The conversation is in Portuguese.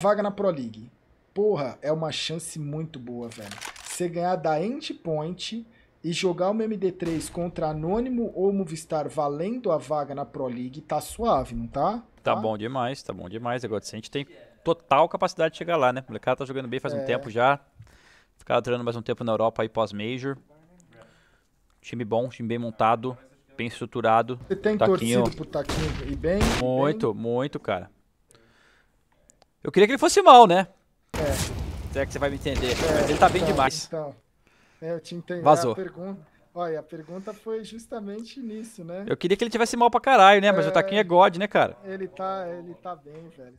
vaga na Pro League. Porra, é uma chance muito boa, velho. Você ganhar da Endpoint e jogar uma MD3 contra Anônimo ou Movistar valendo a vaga na Pro League, tá suave, não tá? Tá, tá bom demais, tá bom demais. Agora, se a gente tem total capacidade de chegar lá, né? O molecada tá jogando bem faz é... um tempo já. Ficar treinando mais um tempo na Europa aí pós-Major. Time bom, time bem montado, bem estruturado. Você tem taquinho. torcido pro Taquinho e bem? Muito, bem... muito, cara. Eu queria que ele fosse mal, né? É. Será é que você vai me entender? É, Mas ele tá bem então, demais. Então, é, eu te entendi. Vazou. A pergunta... Olha, a pergunta foi justamente nisso, né? Eu queria que ele tivesse mal pra caralho, né? Mas é... o Taquinho é God, né, cara? Ele tá, ele tá bem, velho.